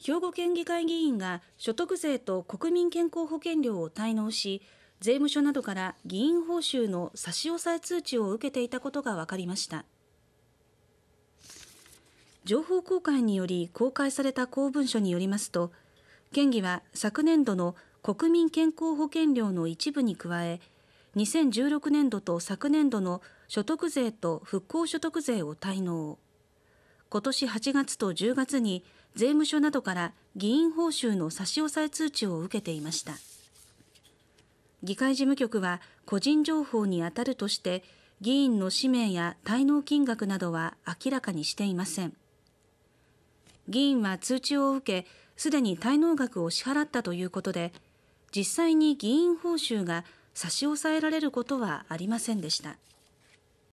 兵庫県議会議員が所得税と国民健康保険料を滞納し税務署などから議員報酬の差し押さえ通知を受けていたことが分かりました情報公開により公開された公文書によりますと県議は昨年度の国民健康保険料の一部に加え2016年度と昨年度の所得税と復興所得税を滞納今年8月と10月に税務署などから議員報酬の差し押さえ通知を受けていました議会事務局は個人情報にあたるとして議員の氏名や滞納金額などは明らかにしていません議員は通知を受けすでに滞納額を支払ったということで実際に議員報酬が差し押さえられることはありませんでした。